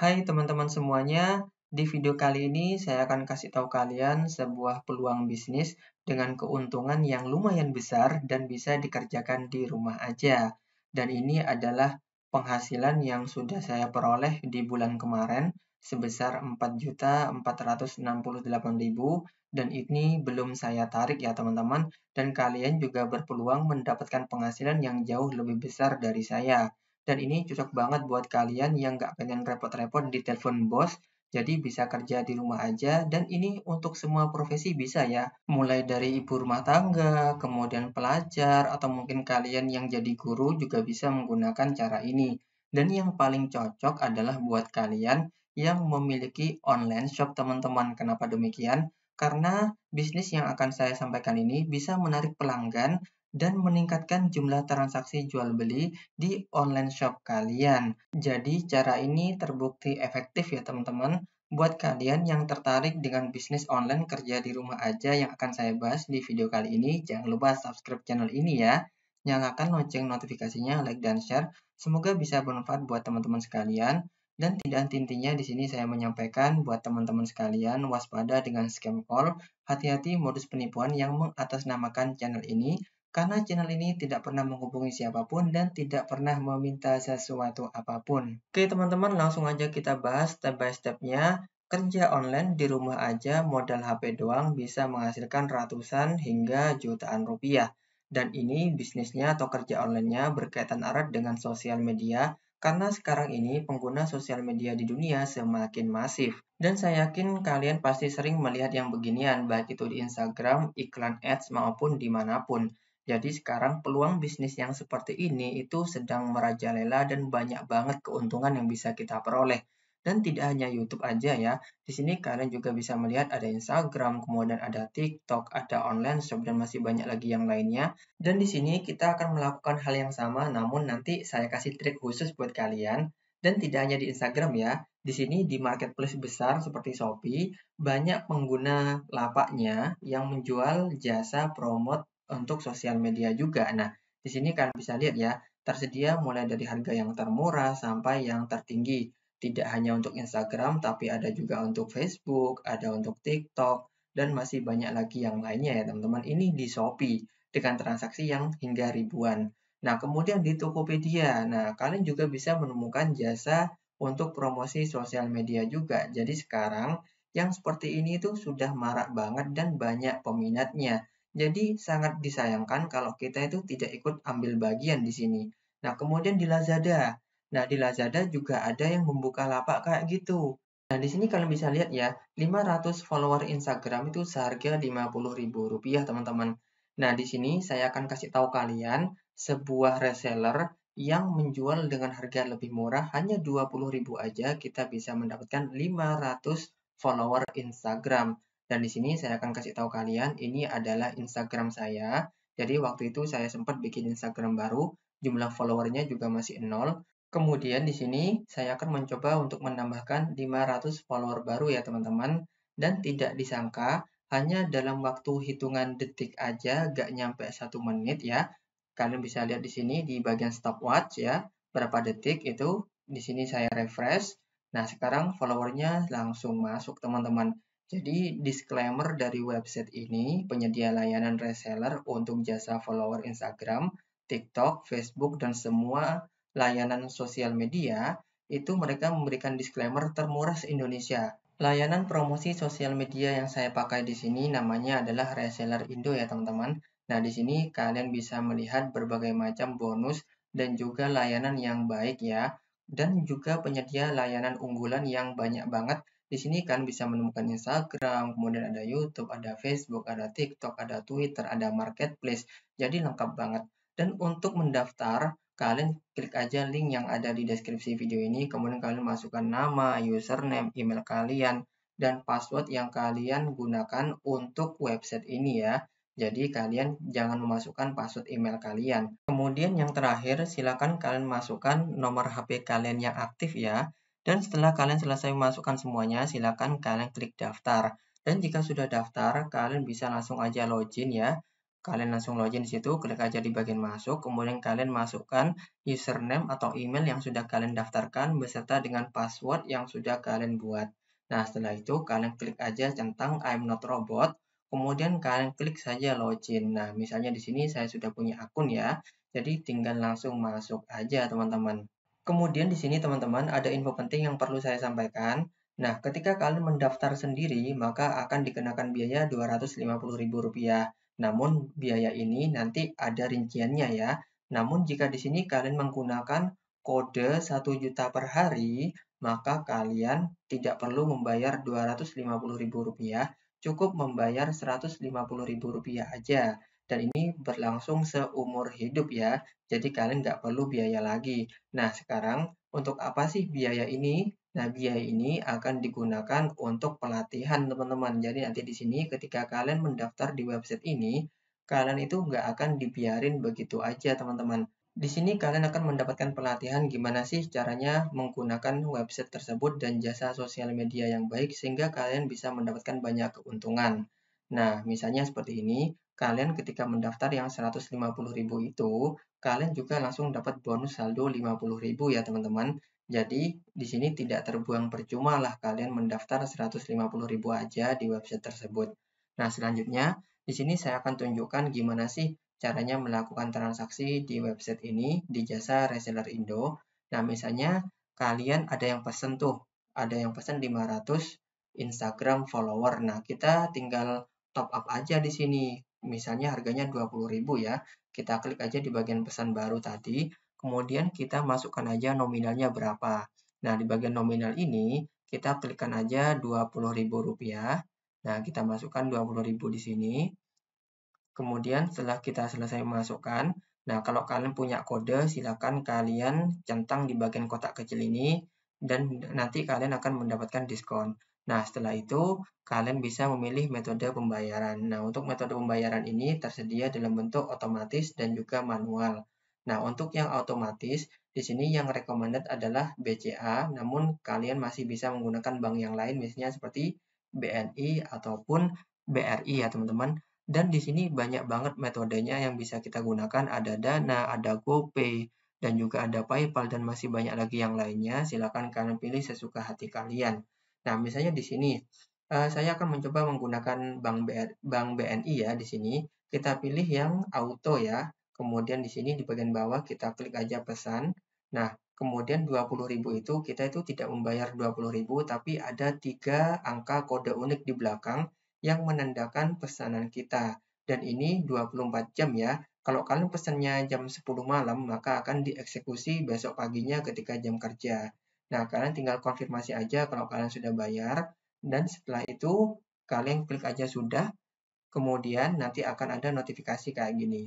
Hai teman-teman semuanya, di video kali ini saya akan kasih tahu kalian sebuah peluang bisnis dengan keuntungan yang lumayan besar dan bisa dikerjakan di rumah aja. Dan ini adalah penghasilan yang sudah saya peroleh di bulan kemarin sebesar 4.468.000 dan ini belum saya tarik ya teman-teman dan kalian juga berpeluang mendapatkan penghasilan yang jauh lebih besar dari saya. Dan ini cocok banget buat kalian yang nggak pengen repot-repot di telepon bos, jadi bisa kerja di rumah aja dan ini untuk semua profesi bisa ya. Mulai dari ibu rumah tangga, kemudian pelajar atau mungkin kalian yang jadi guru juga bisa menggunakan cara ini. Dan yang paling cocok adalah buat kalian yang memiliki online shop teman-teman. Kenapa demikian? Karena bisnis yang akan saya sampaikan ini bisa menarik pelanggan dan meningkatkan jumlah transaksi jual beli di online shop kalian. Jadi cara ini terbukti efektif ya teman-teman buat kalian yang tertarik dengan bisnis online kerja di rumah aja yang akan saya bahas di video kali ini. Jangan lupa subscribe channel ini ya. Nyalakan lonceng notifikasinya, like dan share. Semoga bisa bermanfaat buat teman-teman sekalian. Dan tidak intinya di sini saya menyampaikan buat teman-teman sekalian waspada dengan scam call, hati-hati modus penipuan yang mengatasnamakan channel ini karena channel ini tidak pernah menghubungi siapapun dan tidak pernah meminta sesuatu apapun. Oke teman-teman langsung aja kita bahas step by stepnya. Kerja online di rumah aja modal HP doang bisa menghasilkan ratusan hingga jutaan rupiah. Dan ini bisnisnya atau kerja onlinenya berkaitan erat dengan sosial media karena sekarang ini pengguna sosial media di dunia semakin masif. Dan saya yakin kalian pasti sering melihat yang beginian, baik itu di Instagram, iklan ads, maupun dimanapun. Jadi sekarang peluang bisnis yang seperti ini itu sedang merajalela dan banyak banget keuntungan yang bisa kita peroleh. Dan tidak hanya YouTube aja ya. Di sini kalian juga bisa melihat ada Instagram, kemudian ada TikTok, ada online shop dan masih banyak lagi yang lainnya. Dan di sini kita akan melakukan hal yang sama namun nanti saya kasih trik khusus buat kalian. Dan tidak hanya di Instagram ya. Di sini di marketplace besar seperti Shopee, banyak pengguna lapaknya yang menjual jasa promote untuk sosial media juga. Nah, di sini kalian bisa lihat ya, tersedia mulai dari harga yang termurah sampai yang tertinggi. Tidak hanya untuk Instagram, tapi ada juga untuk Facebook, ada untuk TikTok, dan masih banyak lagi yang lainnya ya teman-teman. Ini di Shopee dengan transaksi yang hingga ribuan. Nah, kemudian di Tokopedia, nah kalian juga bisa menemukan jasa untuk promosi sosial media juga. Jadi sekarang yang seperti ini itu sudah marak banget dan banyak peminatnya. Jadi sangat disayangkan kalau kita itu tidak ikut ambil bagian di sini. Nah, kemudian di Lazada. Nah, di Lazada juga ada yang membuka lapak kayak gitu. Nah, di sini kalian bisa lihat ya, 500 follower Instagram itu seharga Rp50.000, teman-teman. Nah, di sini saya akan kasih tahu kalian sebuah reseller yang menjual dengan harga lebih murah hanya 20.000 aja kita bisa mendapatkan 500 follower Instagram. Dan di sini saya akan kasih tahu kalian, ini adalah Instagram saya. Jadi waktu itu saya sempat bikin Instagram baru, jumlah followernya juga masih nol. Kemudian di sini saya akan mencoba untuk menambahkan 500 follower baru ya teman-teman. Dan tidak disangka, hanya dalam waktu hitungan detik aja, gak nyampe satu menit ya. Kalian bisa lihat di sini di bagian stopwatch ya, berapa detik itu. Di sini saya refresh. Nah, sekarang followernya langsung masuk teman-teman. Jadi, disclaimer dari website ini, penyedia layanan reseller untuk jasa follower Instagram, TikTok, Facebook, dan semua layanan sosial media, itu mereka memberikan disclaimer termurah se-Indonesia. Layanan promosi sosial media yang saya pakai di sini namanya adalah Reseller Indo ya teman-teman. Nah, di sini kalian bisa melihat berbagai macam bonus dan juga layanan yang baik ya, dan juga penyedia layanan unggulan yang banyak banget di sini kan bisa menemukan Instagram, kemudian ada YouTube, ada Facebook, ada TikTok, ada Twitter, ada Marketplace. Jadi lengkap banget. Dan untuk mendaftar, kalian klik aja link yang ada di deskripsi video ini. Kemudian kalian masukkan nama, username, email kalian, dan password yang kalian gunakan untuk website ini ya. Jadi kalian jangan memasukkan password email kalian. Kemudian yang terakhir, silakan kalian masukkan nomor HP kalian yang aktif ya. Dan setelah kalian selesai memasukkan semuanya, silakan kalian klik daftar. Dan jika sudah daftar, kalian bisa langsung aja login ya. Kalian langsung login di situ, klik aja di bagian masuk, kemudian kalian masukkan username atau email yang sudah kalian daftarkan beserta dengan password yang sudah kalian buat. Nah, setelah itu kalian klik aja centang I'm not robot, kemudian kalian klik saja login. Nah, misalnya di sini saya sudah punya akun ya. Jadi tinggal langsung masuk aja, teman-teman. Kemudian di sini teman-teman ada info penting yang perlu saya sampaikan. Nah, ketika kalian mendaftar sendiri, maka akan dikenakan biaya Rp250.000. Namun, biaya ini nanti ada rinciannya ya. Namun, jika di sini kalian menggunakan kode 1 juta per hari, maka kalian tidak perlu membayar Rp250.000, cukup membayar Rp150.000 aja dan ini berlangsung seumur hidup ya. Jadi kalian nggak perlu biaya lagi. Nah, sekarang untuk apa sih biaya ini? Nah, biaya ini akan digunakan untuk pelatihan teman-teman. Jadi nanti di sini ketika kalian mendaftar di website ini, kalian itu nggak akan dibiarin begitu aja teman-teman. Di sini kalian akan mendapatkan pelatihan gimana sih caranya menggunakan website tersebut dan jasa sosial media yang baik sehingga kalian bisa mendapatkan banyak keuntungan. Nah, misalnya seperti ini, kalian ketika mendaftar yang 150.000 itu, kalian juga langsung dapat bonus saldo 50.000 ya teman-teman. Jadi di sini tidak terbuang percuma lah kalian mendaftar 150.000 aja di website tersebut. Nah, selanjutnya di sini saya akan tunjukkan gimana sih caranya melakukan transaksi di website ini di jasa reseller Indo. Nah, misalnya kalian ada yang pesen tuh, ada yang pesen 500 Instagram follower. Nah, kita tinggal top up aja di sini misalnya harganya 20.000 ya. Kita klik aja di bagian pesan baru tadi, kemudian kita masukkan aja nominalnya berapa. Nah, di bagian nominal ini kita klikkan aja Rp20.000. Nah, kita masukkan rp 20.000 di sini. Kemudian setelah kita selesai masukkan, nah kalau kalian punya kode silakan kalian centang di bagian kotak kecil ini dan nanti kalian akan mendapatkan diskon. Nah, setelah itu kalian bisa memilih metode pembayaran. Nah, untuk metode pembayaran ini tersedia dalam bentuk otomatis dan juga manual. Nah, untuk yang otomatis, di sini yang recommended adalah BCA, namun kalian masih bisa menggunakan bank yang lain, misalnya seperti BNI ataupun BRI ya teman-teman. Dan di sini banyak banget metodenya yang bisa kita gunakan, ada Dana, ada GoPay, dan juga ada PayPal, dan masih banyak lagi yang lainnya. Silahkan kalian pilih sesuka hati kalian. Nah, misalnya di sini uh, saya akan mencoba menggunakan bank BR, bank BNI ya di sini. Kita pilih yang auto ya. Kemudian di sini di bagian bawah kita klik aja pesan. Nah, kemudian 20.000 itu kita itu tidak membayar 20.000 tapi ada tiga angka kode unik di belakang yang menandakan pesanan kita. Dan ini 24 jam ya. Kalau kalian pesannya jam 10 malam, maka akan dieksekusi besok paginya ketika jam kerja. Nah, kalian tinggal konfirmasi aja kalau kalian sudah bayar. Dan setelah itu, kalian klik aja sudah. Kemudian nanti akan ada notifikasi kayak gini.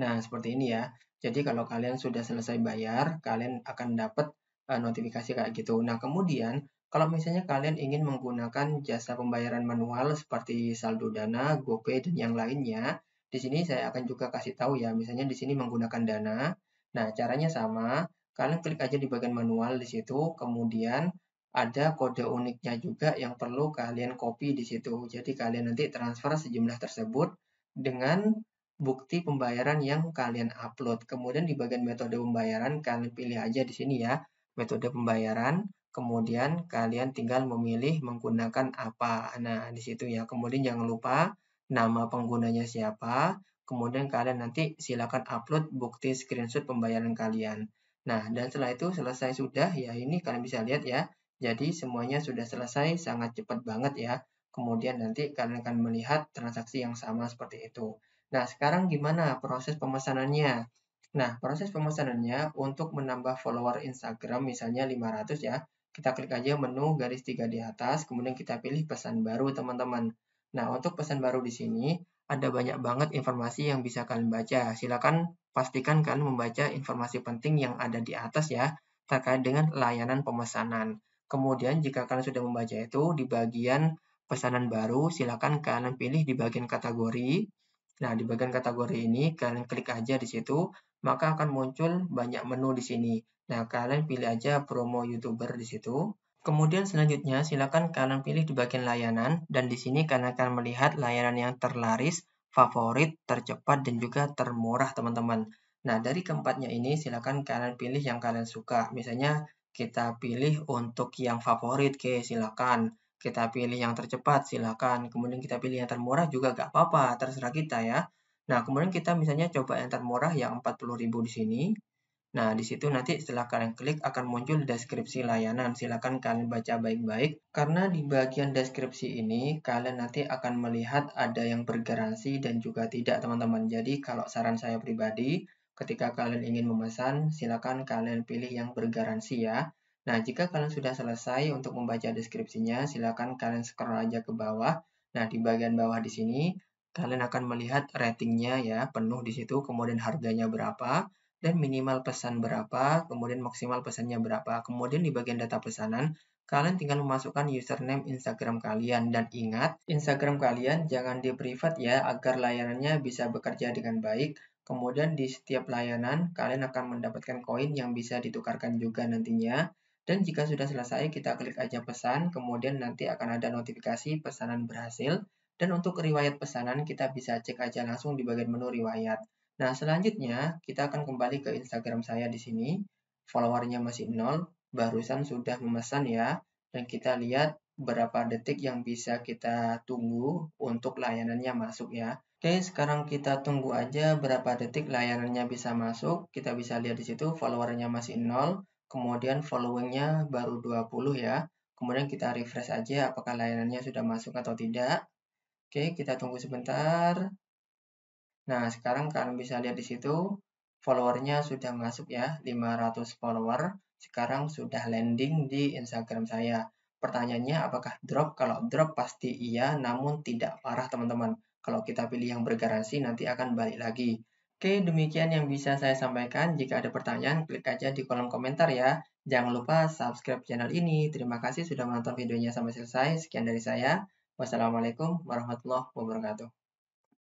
Nah, seperti ini ya. Jadi kalau kalian sudah selesai bayar, kalian akan dapat uh, notifikasi kayak gitu. Nah, kemudian kalau misalnya kalian ingin menggunakan jasa pembayaran manual seperti saldo dana, GoPay, dan yang lainnya, di sini saya akan juga kasih tahu ya, misalnya di sini menggunakan dana. Nah, caranya sama, Kalian klik aja di bagian manual di situ, kemudian ada kode uniknya juga yang perlu kalian copy di situ. Jadi kalian nanti transfer sejumlah tersebut dengan bukti pembayaran yang kalian upload. Kemudian di bagian metode pembayaran kalian pilih aja di sini ya, metode pembayaran. Kemudian kalian tinggal memilih menggunakan apa. Nah, di situ ya. Kemudian jangan lupa nama penggunanya siapa. Kemudian kalian nanti silakan upload bukti screenshot pembayaran kalian. Nah, dan setelah itu selesai sudah, ya ini kalian bisa lihat ya. Jadi semuanya sudah selesai, sangat cepat banget ya. Kemudian nanti kalian akan melihat transaksi yang sama seperti itu. Nah, sekarang gimana proses pemesanannya? Nah, proses pemesanannya untuk menambah follower Instagram misalnya 500 ya. Kita klik aja menu garis tiga di atas, kemudian kita pilih pesan baru teman-teman. Nah, untuk pesan baru di sini, ada banyak banget informasi yang bisa kalian baca. Silakan pastikan kalian membaca informasi penting yang ada di atas ya, terkait dengan layanan pemesanan. Kemudian jika kalian sudah membaca itu, di bagian pesanan baru, silakan kalian pilih di bagian kategori. Nah, di bagian kategori ini, kalian klik aja di situ, maka akan muncul banyak menu di sini. Nah, kalian pilih aja promo YouTuber di situ. Kemudian selanjutnya, silakan kalian pilih di bagian layanan, dan di sini kalian akan melihat layanan yang terlaris, favorit, tercepat, dan juga termurah, teman-teman. Nah, dari keempatnya ini, silakan kalian pilih yang kalian suka. Misalnya, kita pilih untuk yang favorit, oke, silakan. Kita pilih yang tercepat, silakan. Kemudian kita pilih yang termurah juga gak apa-apa, terserah kita ya. Nah, kemudian kita misalnya coba yang termurah yang 40.000 di sini. Nah, di situ nanti setelah kalian klik akan muncul deskripsi layanan. Silakan kalian baca baik-baik karena di bagian deskripsi ini kalian nanti akan melihat ada yang bergaransi dan juga tidak, teman-teman. Jadi, kalau saran saya pribadi, ketika kalian ingin memesan, silakan kalian pilih yang bergaransi ya. Nah, jika kalian sudah selesai untuk membaca deskripsinya, silakan kalian scroll aja ke bawah. Nah, di bagian bawah di sini kalian akan melihat ratingnya ya, penuh di situ, kemudian harganya berapa dan minimal pesan berapa, kemudian maksimal pesannya berapa. Kemudian di bagian data pesanan, kalian tinggal memasukkan username Instagram kalian. Dan ingat, Instagram kalian jangan di privat ya, agar layanannya bisa bekerja dengan baik. Kemudian di setiap layanan, kalian akan mendapatkan koin yang bisa ditukarkan juga nantinya. Dan jika sudah selesai, kita klik aja pesan, kemudian nanti akan ada notifikasi pesanan berhasil. Dan untuk riwayat pesanan, kita bisa cek aja langsung di bagian menu riwayat. Nah, selanjutnya kita akan kembali ke Instagram saya di sini. Followernya masih nol, barusan sudah memesan ya. Dan kita lihat berapa detik yang bisa kita tunggu untuk layanannya masuk ya. Oke, sekarang kita tunggu aja berapa detik layanannya bisa masuk. Kita bisa lihat di situ followernya masih nol, kemudian followingnya baru 20 ya. Kemudian kita refresh aja apakah layanannya sudah masuk atau tidak. Oke, kita tunggu sebentar. Nah, sekarang kalian bisa lihat di situ followernya sudah masuk ya, 500 follower. Sekarang sudah landing di Instagram saya. Pertanyaannya apakah drop? Kalau drop pasti iya, namun tidak parah teman-teman. Kalau kita pilih yang bergaransi nanti akan balik lagi. Oke, demikian yang bisa saya sampaikan. Jika ada pertanyaan, klik aja di kolom komentar ya. Jangan lupa subscribe channel ini. Terima kasih sudah menonton videonya sampai selesai. Sekian dari saya. Wassalamualaikum warahmatullahi wabarakatuh.